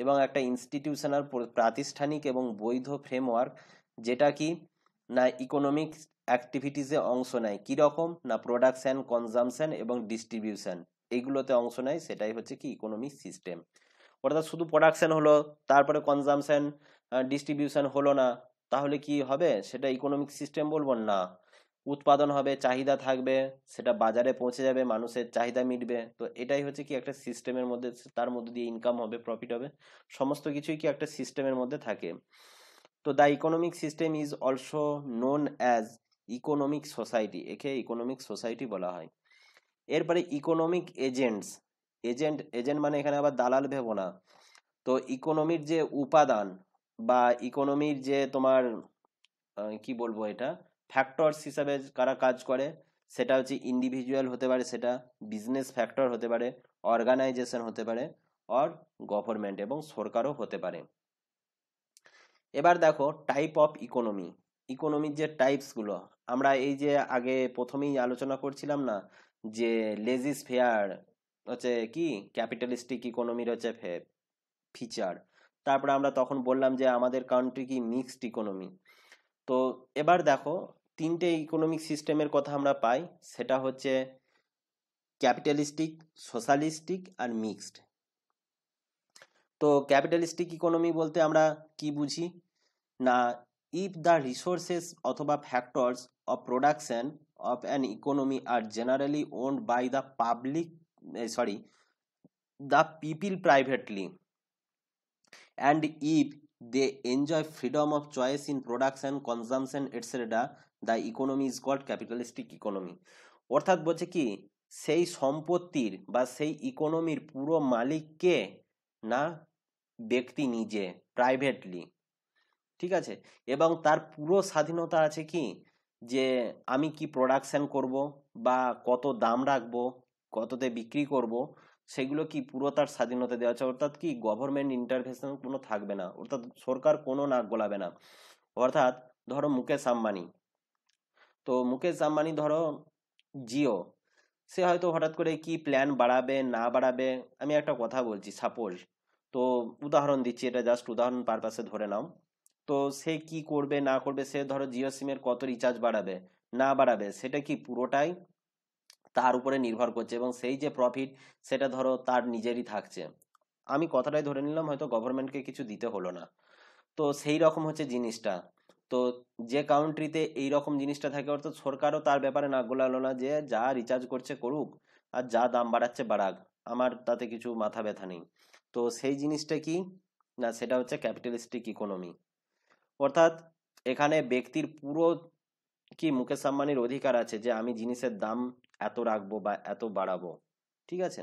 এবং একটা ইনস্টিটিউশনাল প্রাতিষ্ঠানিক এবং বৈধ ফ্রেমওয়ার্ক যেটা কি না ইকোনমিক অ্যাক্টিভিটিসে অংশ নেয় কীরকম না প্রোডাকশান কনজামশান এবং ডিস্ট্রিবিউশন এইগুলোতে অংশ নেয় সেটাই হচ্ছে কি ইকোনমিক সিস্টেম অর্থাৎ শুধু প্রোডাকশান হলো তারপরে কনজামশান ডিস্ট্রিবিউশন হলো না তাহলে কি হবে সেটা ইকোনমিক সিস্টেম বলবো না উৎপাদন হবে চাহিদা থাকবে সেটা বাজারে পৌঁছে যাবে মানুষের চাহিদা মিটবে তো এটাই হচ্ছে কি একটা সিস্টেমের মধ্যে তার মধ্যে দিয়ে ইনকাম হবে প্রফিট হবে সমস্ত কিছুই কি একটা সিস্টেমের মধ্যে থাকে তো the economic system is also known as economic society একে ইকোনমিক সোসাইটি বলা হয় এরপরে ইকোনমিক এজেন্টস এজেন্ট এজেন্ট মানে এখানে আবার দালাল ভেব না তো ইকোনমির যে উপাদান বা ইকোনমির যে তোমার কি বলবো এটা ফ্যাক্টরস হিসাবে কারা কাজ করে সেটা হচ্ছে ইন্ডিভিজুয়াল হতে পারে সেটা বিজনেস ফ্যাক্টর হতে পারে অর্গানাইজেশন হতে পারে অর গভর্নমেন্ট এবং সরকারও হতে পারে এবার দেখো টাইপ অফ ইকোনমি ইকোনমির যে টাইপসগুলো আমরা এই যে আগে প্রথমেই আলোচনা করছিলাম না যে লেজিস ফেয়ার হচ্ছে কি ক্যাপিটালিস্টিক ইকোনমির হচ্ছে ফিচার তারপরে আমরা তখন বললাম যে আমাদের কান্ট্রি কি মিক্সড ইকোনমি তো এবার দেখো তিনটে ইকোনমিক সিস্টেমের কথা আমরা পাই সেটা হচ্ছে ক্যাপিটালিস্টিক সোশ্যালিস্টিক আর মিক্সড তো ক্যাপিটালিস্টিক ইকোনমি বলতে আমরা কি বুঝি না ইফ দ্য রিসোর্সেস অথবা factors of production of an economy are generally owned by the public sorry the people privately and if They enjoy freedom of choice in production consumption etcetera the economy is called capitalistic economy অর্থাৎ বলছে কি সেই সম্পত্তির বা সেই ইকোনমির পুরো মালিককে না ব্যক্তি নিজে প্রাইভেটলি ঠিক আছে এবং তার পুরো স্বাধীনতা আছে কি যে আমি কি প্রোডাকশান করব বা কত দাম রাখবো কততে বিক্রি করবো সেগুলো কি পুরো তার স্বাধীনতা দেওয়া আছে অর্থাৎ কি গভর্নমেন্ট ইন্টারভেনশন কোনো থাকবে না অর্থাৎ সরকার কোনো নাক গোলাবে না অর্থাৎ ধরো মুকেশ আম্বানি তো মুকেশ আম্বানি ধরো জিও সে হয়তো হঠাৎ করে কি প্ল্যান বাড়াবে না বাড়াবে আমি একটা কথা বলছি সাপোজ তো উদাহরণ দিচ্ছি এটা জাস্ট উদাহরণ পারপাসে ধরে নাও তো সে কি করবে না করবে সে ধরো জিও সিমের কত রিচার্জ বাড়াবে না বাড়াবে সেটা কি পুরোটাই তার উপরে নির্ভর করছে এবং সেই যে প্রফিট সেটা ধরো তার নিজেরই থাকছে আমি কথাটাই ধরে নিলাম হয়তো গভর্নমেন্টকে কিছু দিতে হলো না তো সেই রকম হচ্ছে জিনিসটা তো যে কাউন্ট্রিতে এই রকম জিনিসটা থাকে অর্থাৎ সরকারও তার ব্যাপারে নাক গোলালো না যে যা রিচার্জ করছে করুক আর যা দাম বাড়াচ্ছে বাড়াক আমার তাতে কিছু মাথা ব্যথা নেই তো সেই জিনিসটা কি না সেটা হচ্ছে ক্যাপিটালিস্টিক ইকোনমি অর্থাৎ এখানে ব্যক্তির পুরো কি মুকেশ আম্বানির অধিকার আছে যে আমি জিনিসের দাম এত রাখবো বা এত বাড়াবো ঠিক আছে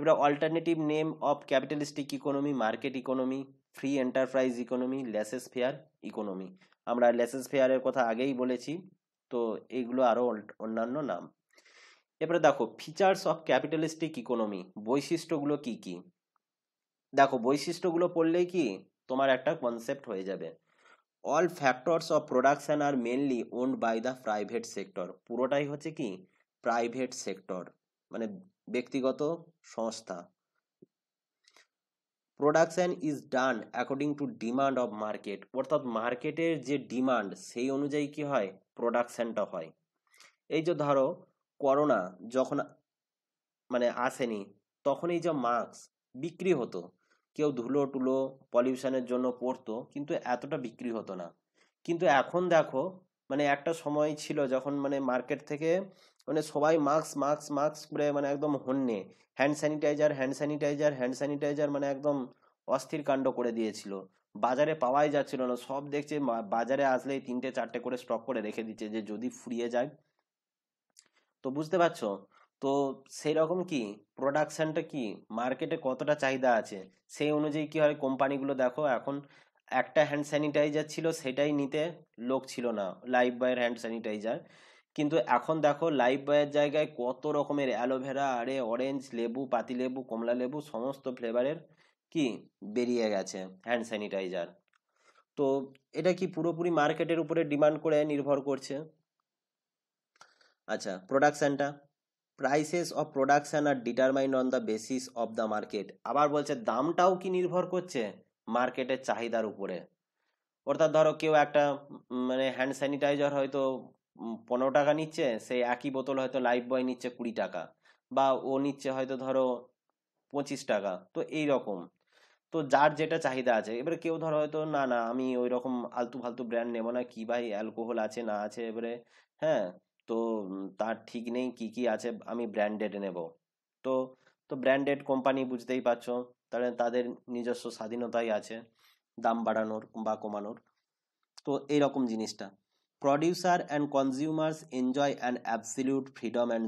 এবার alternative name of capitalistic economy market economy free enterprise economy laissez faire economy আমরা লেসেস ফেয়ারের কথা আগেই বলেছি তো এইগুলো আরও অন্যান্য নাম এবারে দেখো ফিচার্স অফ ক্যাপিটালিস্টিক ইকোনমি বৈশিষ্ট্যগুলো কি কি দেখো বৈশিষ্ট্যগুলো পড়লেই কি তোমার একটা কনসেপ্ট হয়ে যাবে all factors of production are mainly owned by the private sector পুরোটাই হচ্ছে কি প্রাইভেট সেক্টর মানে ব্যক্তিগত সংস্থা production is done according to demand of market অর্থাৎ মার্কেটের যে ডিমান্ড সেই অনুযায়ী কি হয় প্রোডাকশানটা হয় এই যে ধরো করোনা যখন মানে আসেনি তখন এই যে মাস্ক বিক্রি হতো কেউ ধুলো টুলো পলিউশনের জন্য পড়তো কিন্তু এতটা বিক্রি হতো না কিন্তু এখন দেখো মানে একটা সময় ছিল যখন মানে মার্কেট থেকে মানে সবাই মাস্ক মাস্ক মাস্ক করে মানে একদম হন্যে hand sanitizer hand sanitizer hand sanitizer মানে একদম অস্থির কাণ্ড করে দিয়েছিল বাজারে পাওয়াই যাচ্ছিল না সব দেখছে বাজারে আসলেই তিনটে চারটে করে স্টক করে রেখে দিচ্ছে যে যদি ফুরিয়ে যায় তো বুঝতে পারছো তো সেই রকম কি প্রোডাকশানটা কি মার্কেটে কতটা চাহিদা আছে সেই অনুযায়ী কি হয় কোম্পানিগুলো দেখো এখন একটা হ্যান্ড স্যানিটাইজার ছিল সেটাই নিতে লোক ছিল না লাইফ বয়ের হ্যান্ড স্যানিটাইজার কিন্তু এখন দেখো লাইফ বয়ের জায়গায় কত রকমের অ্যালোভেরা আরে অরেঞ্জ লেবু পাতিলেবু কমলা লেবু সমস্ত ফ্লেভারের কি বেরিয়ে গেছে হ্যান্ড স্যানিটাইজার তো এটা কি পুরোপুরি মার্কেটের উপরে ডিমান্ড করে নির্ভর করছে আচ্ছা প্রোডাকশানটা prices of production are determined on the basis of the market আবার বলছে দামটাও কি নির্ভর করছে মার্কেটের চাহিদার উপরে অর্থাৎ ধরো কেউ একটা মানে হ্যান্ড স্যানিটাইজার হয়তো পনেরো টাকা নিচ্ছে সেই একই বোতল হয়তো লাইফ বয় নিচ্ছে কুড়ি টাকা বা ও নিচ্ছে হয়তো ধরো পঁচিশ টাকা তো এই রকম তো যার যেটা চাহিদা আছে এবারে কেউ ধরো হয়তো না না আমি ওই রকম আলতু ফালতু ব্র্যান্ড নেবো না কি ভাই অ্যালকোহল আছে না আছে এবারে হ্যাঁ তো তার ঠিক নেই কি কি আছে আমি ব্র্যান্ডেড নেব তো তো ব্র্যান্ডেড কোম্পানি বুঝতেই পারছো তারা তাদের নিজস্ব স্বাধীনতাই আছে দাম বাড়ানোর বা কমানোর তো এইরকম জিনিসটা producer and consumers enjoy and absolute freedom and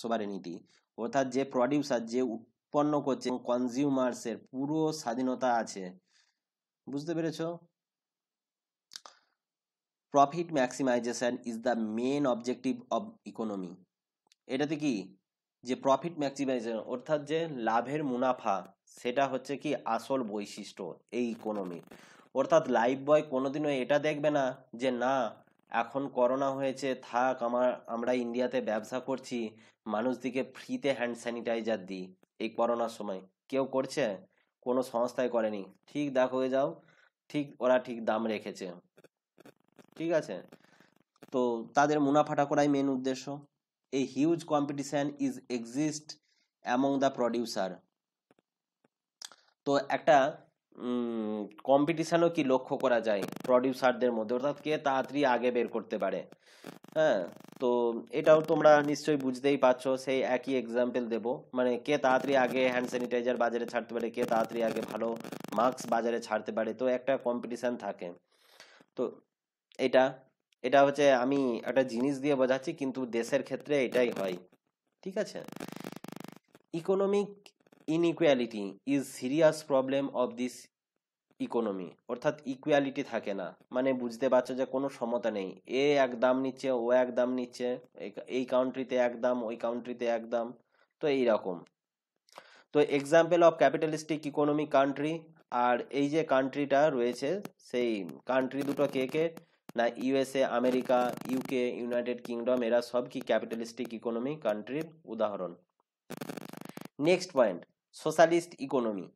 sovereignty অর্থাৎ যে প্রডিউসার যে উৎপন্ন করছে কনজিউমার্সের পুরো স্বাধীনতা আছে বুঝতে পেরেছ profit maximization is the main objective of economy এটাতে কি যে প্রফিট ম্যাক্সিমাইজেশন অর্থাৎ যে লাভের মুনাফা সেটা হচ্ছে কি আসল বৈশিষ্ট্য এই ইকোনমির অর্থাৎ লাইফ বয় কোনোদিনও এটা দেখবে না যে না এখন করোনা হয়েছে থাক আমার আমরা ইন্ডিয়াতে ব্যবসা করছি মানুষদিকে ফ্রিতে হ্যান্ড স্যানিটাইজার দিই এই করোনার সময় কেউ করছে কোনো সংস্থায় করেনি ঠিক দেখ হয়ে যাও ঠিক ওরা ঠিক দাম রেখেছে ঠিক আছে তো তাদের মুনাফাটা করাই মেন উদ্দেশ্য এই huge competition is exist among the producer তো একটা কম্পিটিশানও কি লক্ষ্য করা যায় প্রডিউসারদের মধ্যে অর্থাৎ কে তাড়াতাড়ি আগে বের করতে পারে হ্যাঁ তো এটাও তোমরা নিশ্চয়ই বুঝতেই পারছো সেই একই এক্সাম্পল দেব মানে কে তাড়াতাড়ি আগে হ্যান্ড স্যানিটাইজার বাজারে ছাড়তে পারে কে তাড়াতাড়ি আগে ভালো মাস্ক বাজারে ছাড়তে পারে তো একটা কম্পিটিশান থাকে তো এটা এটা হচ্ছে আমি একটা জিনিস দিয়ে বোঝাচ্ছি কিন্তু দেশের ক্ষেত্রে এটাই হয় ঠিক আছে economic inequality is serious problem of this economy অর্থাৎ ইকুয়ালিটি থাকে না মানে বুঝতে পারছো যে কোনো সমতা নেই এ এক দাম নিচ্ছে ও এক দাম নিচ্ছে এই কাউন্ট্রিতে এক দাম ওই কাউন্ট্রিতে এক দাম তো এই রকম তো example of capitalistic economy country আর এই যে কান্ট্রিটা রয়েছে সেই কান্ট্রি দুটো কে কে না USA America UK United Kingdom এরা সব কি ক্যাপিটালিস্টিক ইকোনমি কান্ট্রির উদাহরণ next point socialist economy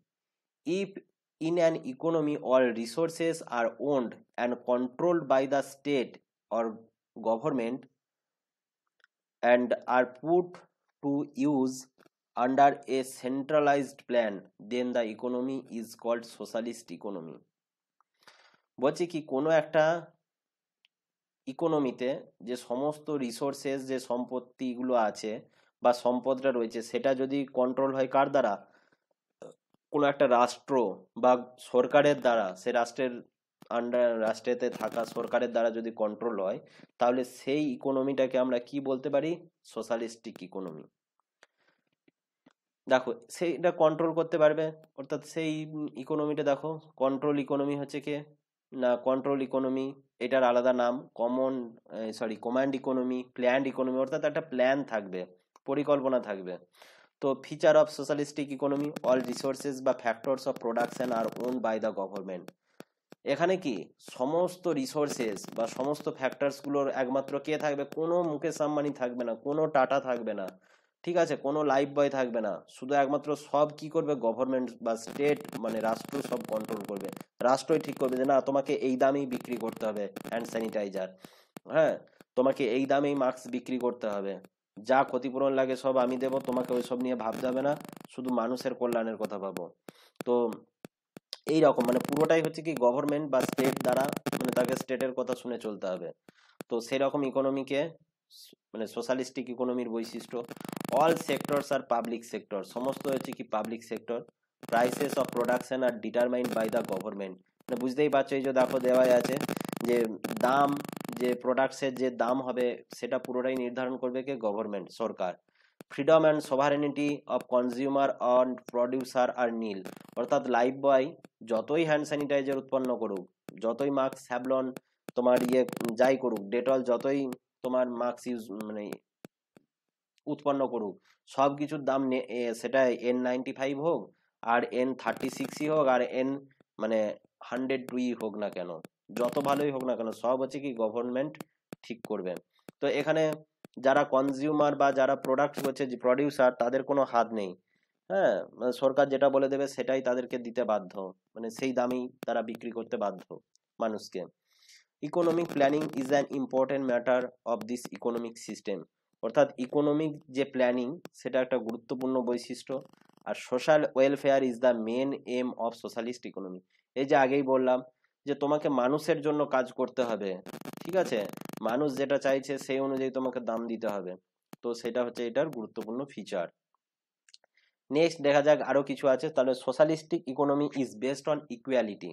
if in an economy all resources are owned and controlled by the state or government and are put to use under a centralized plan then the economy is called socialist economy বলছি কি কোনো একটা ইকোনমিতে যে সমস্ত resources যে সম্পত্তিগুলো আছে বা সম্পদটা রয়েছে সেটা যদি কন্ট্রোল হয় কার দ্বারা কোনো একটা রাষ্ট্র বা সরকারের দ্বারা সে রাষ্ট্রের আন্ডার রাষ্ট্রেতে থাকা সরকারের দ্বারা যদি কন্ট্রোল হয় তাহলে সেই ইকোনমিটাকে আমরা কি বলতে পারি সোশ্যালিস্টিক ইকোনমি দেখো সেইটা কন্ট্রোল করতে পারবে অর্থাৎ সেই ইকোনমিটা দেখো কন্ট্রোল ইকোনমি হচ্ছে কে না কন্ট্রোল ইকোনমি এটার আলাদা নাম common sorry command economy planned economy অর্থাৎ একটা প্ল্যান থাকবে পরিকল্পনা থাকবে তো feature of socialistic economy all resources বা factors of production are own by the government এখানে কি সমস্ত রিসোর্সেস বা সমস্ত ফ্যাক্টরসগুলোর একমাত্র কে থাকবে কোনো মুকেশ আম্বানি থাকবে না কোনো টাটা থাকবে না ঠিক আছে কোনো লাইফ বয় থাকবে না শুধু একমাত্র সব কি করবে গভর্নমেন্ট বা স্টেট মানে রাষ্ট্র সব কন্ট্রোল করবে রাষ্ট্রই ঠিক করবে যে না তোমাকে এই দামেই বিক্রি করতে হবে হ্যান্ড স্যানিটাইজার হ্যাঁ তোমাকে এই দামেই মাস্ক বিক্রি করতে হবে যা ক্ষতিপূরণ লাগে সব আমি দেব তোমাকে ওইসব নিয়ে ভাবতে হবে না শুধু মানুষের কল্যাণের কথা ভাবো তো এই রকম মানে পুরোটাই হচ্ছে কি গভর্নমেন্ট বা স্টেট দ্বারা মানে তাকে স্টেটের কথা শুনে চলতে হবে তো সেরকম ইকোনমিকে মানে সোশ্যালিস্টিক ইকোনমির বৈশিষ্ট্য all sectors are public sector সমস্ত হচ্ছে কি public sector prices of production are determined by the government মানে বুঝতেই পারছো এই যে দেখো দেওয়াই আছে যে দাম যে প্রোডাক্টসের যে দাম হবে সেটা পুরোটাই নির্ধারণ করবে কে গভর্নমেন্ট সরকার freedom and sovereignty of consumer and producer are nil অর্থাৎ লাইফ বয় যতই হ্যান্ড স্যানিটাইজার উৎপন্ন করুক যতই মাস্ক স্যাবলন তোমার ইয়ে যাই করুক ডেটল যতই তোমার মাস্ক ইউজ মানে উৎপন্ন করুক সব কিছুর দাম সেটা এন নাইনটি ফাইভ হোক আর এন থার্টি সিক্সই হোক আর এন মানে হান্ড্রেড টুই হোক না কেন যত ভালোই হোক না কেন সব হচ্ছে কি গভর্নমেন্ট ঠিক করবে তো এখানে যারা কনজিউমার বা যারা প্রোডাক্ট হচ্ছে প্রডিউসার তাদের কোনো হাত নেই হ্যাঁ মানে সরকার যেটা বলে দেবে সেটাই তাদেরকে দিতে বাধ্য মানে সেই দামেই তারা বিক্রি করতে বাধ্য মানুষকে economic planning is an important matter of this economic system অর্থাৎ ইকোনমিক যে প্ল্যানিং সেটা একটা গুরুত্বপূর্ণ বৈশিষ্ট্য আর social welfare is the main aim of socialist economy এই যে আগেই বললাম যে তোমাকে মানুষের জন্য কাজ করতে হবে ঠিক আছে মানুষ যেটা চাইছে সেই অনুযায়ী তোমাকে দাম দিতে হবে তো সেটা হচ্ছে এটার গুরুত্বপূর্ণ ফিচার নেক্সট দেখা যাক আরও কিছু আছে তাহলে socialistic economy is based on equality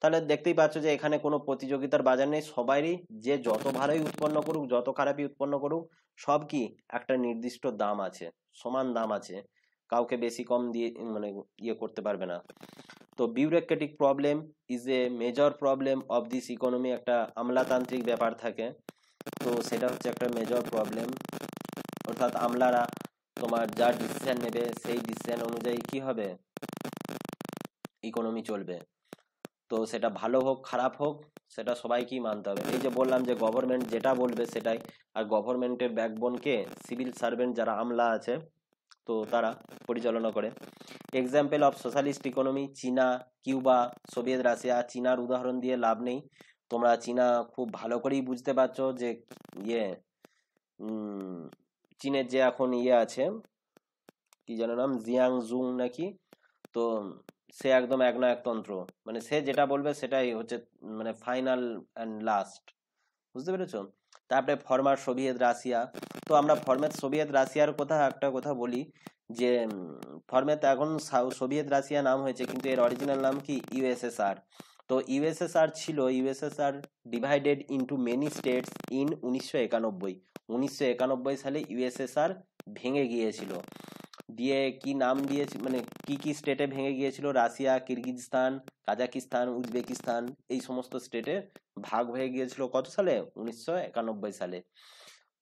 তাহলে দেখতেই পাচ্ছ যে এখানে কোনো প্রতিযোগিতার বাজার নেই সবারই যে যত ভালোই উৎপন্ন করুক যত খারাপই উৎপন্ন করুক সব কি একটা নির্দিষ্ট দাম আছে সমান দাম আছে কাউকে বেশি কম দিয়ে মানে ইয়ে করতে পারবে না তো bureaucratic problem is a major problem of this economy একটা আমলাতান্ত্রিক ব্যাপার থাকে তো সেটা হচ্ছে একটা মেজর প্রবলেম অর্থাৎ আমলারা তোমার যা ডিসিশন নেবে সেই ডিসিশন অনুযায়ী কি হবে ইকোনমি চলবে তো সেটা ভালো হোক খারাপ হোক সেটা সবাইকেই মানতে হবে এই যে বললাম যে গভর্নমেন্ট যেটা বলবে সেটাই আর গভর্নমেন্টের ব্যাকবোনকে সিভিল সার্ভেন্ট যারা আমলা আছে তো তারা পরিচালনা করে example of socialist economy China Cuba Soviet Russia চীনার উদাহরণ দিয়ে লাভ নেই তোমরা চীনা খুব ভালো করেই বুঝতে পারছো যে ইয়ে চীনের যে এখন ইয়ে আছে কি যেন নাম জিয়াং জুং নাকি তো সে একদম এক না একতন্ত্র মানে সে যেটা বলবে সেটাই হচ্ছে মানে ফাইনাল অ্যান্ড লাস্ট বুঝতে পেরেছো তারপরে ফর্মার সোভিয়েত রাশিয়া তো আমরা ফর্মের সোভিয়েত রাশিয়ার কথা একটা কথা বলি যে ফর্মেত এখন সোভিয়েত রাশিয়া নাম হয়েছে কিন্তু এর অরিজিনাল নাম কি ইউএসএসআর তো ইউএসএসআর ছিল USSR divided into many states in উনিশশো একানব্বই উনিশশো একানব্বই সালে ইউএসএসআর ভেঙে গিয়েছিল দিয়ে কি নাম দিয়েছে মানে কি কি স্টেটে ভেঙে গিয়েছিল রাশিয়া কিরগিজস্তান কাজাকিস্তান উজবেকিস্তান এই সমস্ত স্টেটে ভাগ হয়ে গিয়েছিল কত সালে উনিশশো একানব্বই সালে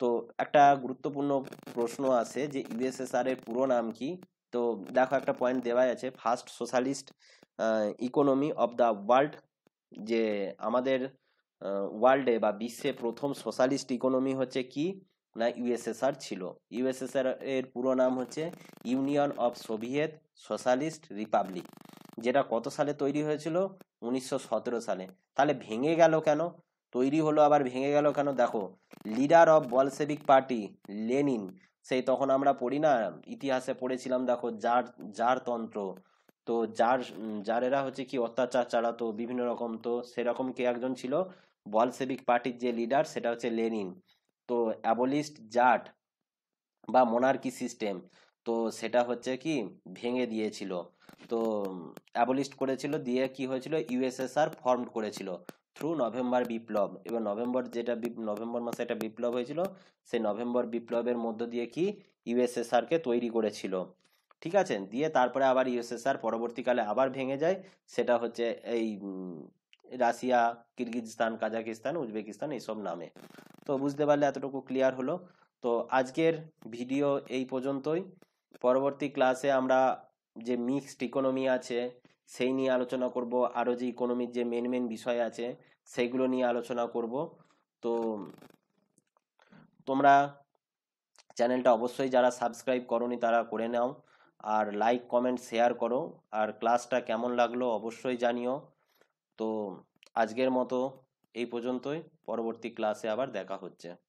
তো একটা গুরুত্বপূর্ণ প্রশ্ন আছে যে ইউএসএসআর এর পুরো নাম কি তো দেখো একটা পয়েন্ট দেওয়াই আছে first socialist economy of the world যে আমাদের ওয়ার্ল্ডে বা বিশ্বে প্রথম সোশ্যালিস্ট ইকোনমি হচ্ছে কি না ইউএসএসআর ছিল ইউএসএসআর এর পুরো নাম হচ্ছে Union of Soviet Socialist Republic যেটা কত সালে তৈরি হয়েছিল উনিশশো সালে তাহলে ভেঙে গেল কেন তৈরি হলো আবার ভেঙে গেল কেন দেখো leader of Bolshevik party Lenin সেই তখন আমরা পড়ি না ইতিহাসে পড়েছিলাম দেখো জার তন্ত্র তো যার যারেরা হচ্ছে কি অত্যাচার চালাতো বিভিন্ন রকম তো সেরকম কে একজন ছিল বলসেভিক পার্টির যে লিডার সেটা হচ্ছে লেনিন তো অ্যাবলিস্ট জাট বা মোনার্কি সিস্টেম তো সেটা হচ্ছে কি ভেঙে দিয়েছিল তো অ্যাবলিস্ট করেছিল দিয়ে কি হয়েছিল ইউএসএসআর ফর্ম করেছিল থ্রু নভেম্বর বিপ্লব এবার নভেম্বর যেটা নভেম্বর মাসে একটা বিপ্লব হয়েছিল সেই নভেম্বর বিপ্লবের মধ্য দিয়ে কি ইউএসএসআরকে তৈরি করেছিল ঠিক আছে দিয়ে তারপরে আবার ইউএসএসআর পরবর্তীকালে আবার ভেঙে যায় সেটা হচ্ছে এই রাশিয়া কিরগিজস্তান কাজাকিস্তান উজবেকিস্তান এইসব নামে তো বুঝতে পারলে এতটুকু ক্লিয়ার হলো তো আজকের ভিডিও এই পর্যন্তই পরবর্তী ক্লাসে আমরা যে মিক্সড ইকোনমি আছে সেই নিয়ে আলোচনা করব আরও যে ইকোনমির যে মেন মেন বিষয় আছে সেইগুলো নিয়ে আলোচনা করব তো তোমরা চ্যানেলটা অবশ্যই যারা সাবস্ক্রাইব করনি তারা করে নাও আর লাইক কমেন্ট শেয়ার করো আর ক্লাসটা কেমন লাগলো অবশ্যই জানিও তো আজকের মতো এই পর্যন্তই পরবর্তী ক্লাসে আবার দেখা হচ্ছে